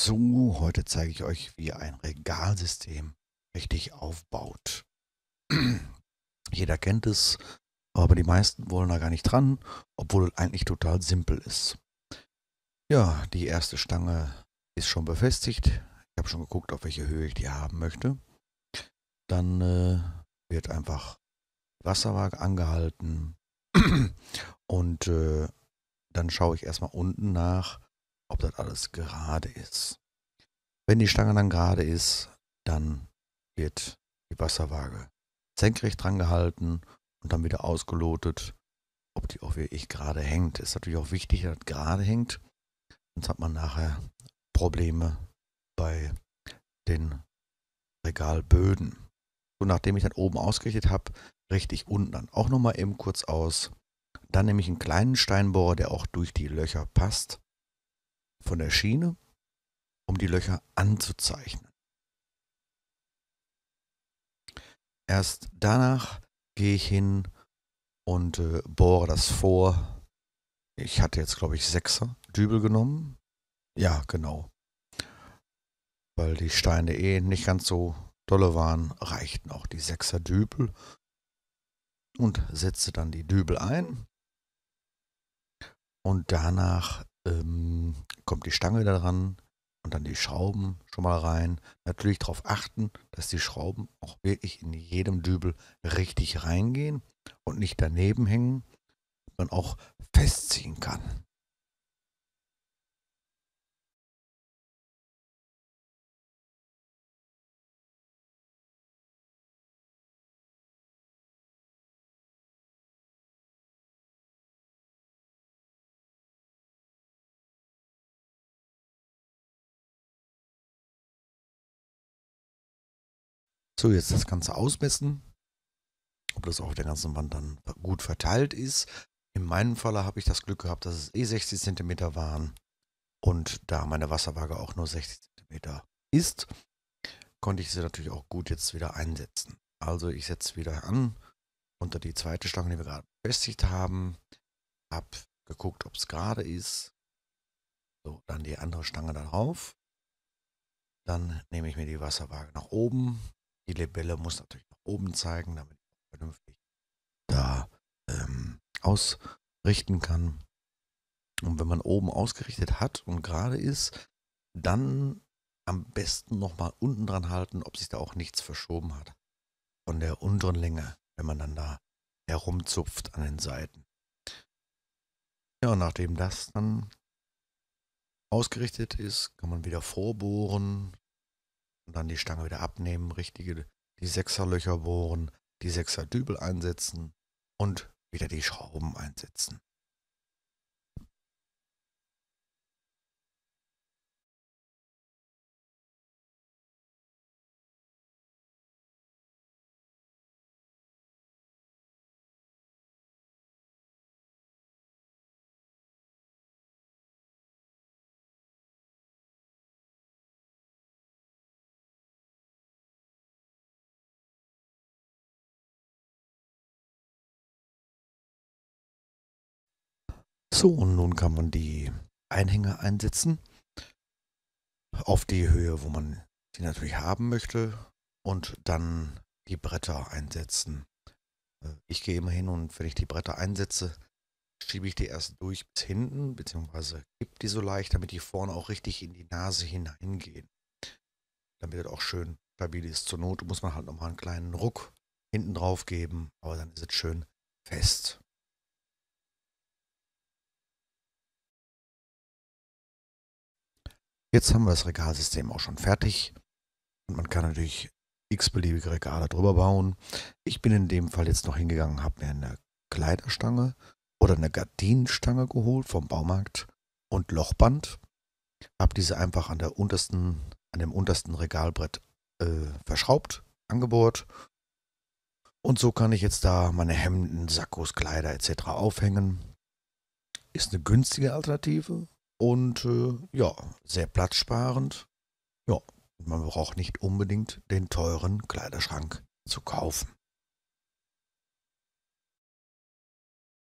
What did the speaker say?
So, heute zeige ich euch, wie ihr ein Regalsystem richtig aufbaut. Jeder kennt es, aber die meisten wollen da gar nicht dran, obwohl eigentlich total simpel ist. Ja, die erste Stange ist schon befestigt. Ich habe schon geguckt, auf welche Höhe ich die haben möchte. Dann äh, wird einfach Wasserwaage angehalten und äh, dann schaue ich erstmal unten nach, ob das alles gerade ist. Wenn die Stange dann gerade ist, dann wird die Wasserwaage senkrecht dran gehalten und dann wieder ausgelotet, ob die auch wirklich gerade hängt. Ist natürlich auch wichtig, dass das gerade hängt, sonst hat man nachher Probleme bei den Regalböden. So, nachdem ich dann oben ausgerichtet habe, richte ich unten dann auch nochmal eben kurz aus. Dann nehme ich einen kleinen Steinbohrer, der auch durch die Löcher passt von der Schiene, um die Löcher anzuzeichnen. Erst danach gehe ich hin und äh, bohre das vor. Ich hatte jetzt, glaube ich, Sechser Dübel genommen. Ja, genau. Weil die Steine eh nicht ganz so dolle waren, reichten auch die Sechser Dübel. Und setze dann die Dübel ein. Und danach ähm, kommt die Stange da dran und dann die Schrauben schon mal rein. Natürlich darauf achten, dass die Schrauben auch wirklich in jedem Dübel richtig reingehen und nicht daneben hängen, man auch festziehen kann. So, jetzt das Ganze ausmessen, ob das auf der ganzen Wand dann gut verteilt ist. In meinem Falle habe ich das Glück gehabt, dass es eh 60 cm waren und da meine Wasserwaage auch nur 60 cm ist, konnte ich sie natürlich auch gut jetzt wieder einsetzen. Also ich setze wieder an unter die zweite Stange, die wir gerade befestigt haben, habe geguckt, ob es gerade ist. So, dann die andere Stange darauf. Dann nehme ich mir die Wasserwaage nach oben, die Libelle muss natürlich nach oben zeigen, damit ich vernünftig da ähm, ausrichten kann. Und wenn man oben ausgerichtet hat und gerade ist, dann am besten nochmal unten dran halten, ob sich da auch nichts verschoben hat. Von der unteren Länge, wenn man dann da herumzupft an den Seiten. Ja, und nachdem das dann ausgerichtet ist, kann man wieder vorbohren, und dann die Stange wieder abnehmen, richtige, die Sechserlöcher bohren, die Dübel einsetzen und wieder die Schrauben einsetzen. So, und nun kann man die Einhänger einsetzen. Auf die Höhe, wo man die natürlich haben möchte. Und dann die Bretter einsetzen. Äh, ich gehe immer hin und wenn ich die Bretter einsetze, schiebe ich die erst durch bis hinten, beziehungsweise gibt die so leicht, damit die vorne auch richtig in die Nase hineingehen. Damit das auch schön stabil ist. Zur Not muss man halt nochmal einen kleinen Ruck hinten drauf geben, aber dann ist es schön fest. Jetzt haben wir das Regalsystem auch schon fertig. Und man kann natürlich x-beliebige Regale drüber bauen. Ich bin in dem Fall jetzt noch hingegangen, habe mir eine Kleiderstange oder eine Gardinenstange geholt vom Baumarkt und Lochband. Habe diese einfach an, der untersten, an dem untersten Regalbrett äh, verschraubt, angebohrt. Und so kann ich jetzt da meine Hemden, Sakkos, Kleider etc. aufhängen. Ist eine günstige Alternative, und äh, ja, sehr platzsparend. Ja, man braucht nicht unbedingt den teuren Kleiderschrank zu kaufen.